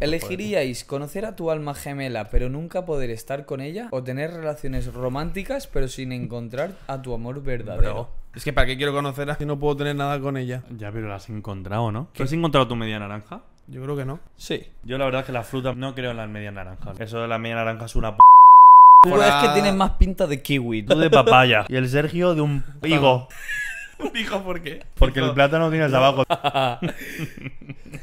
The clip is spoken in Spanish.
¿Elegiríais conocer a tu alma gemela pero nunca poder estar con ella? ¿O tener relaciones románticas pero sin encontrar a tu amor verdadero? es que ¿para qué quiero conocerla si no puedo tener nada con ella? Ya, pero la has encontrado, ¿no? has encontrado tu media naranja? Yo creo que no. Sí. Yo la verdad es que las frutas no creo en las medias naranjas. Eso de la media naranja es una p... Tú es que tienes más pinta de kiwi. Tú de papaya. y el Sergio de un pigo ¿Un higo por qué? Porque el plátano tienes abajo.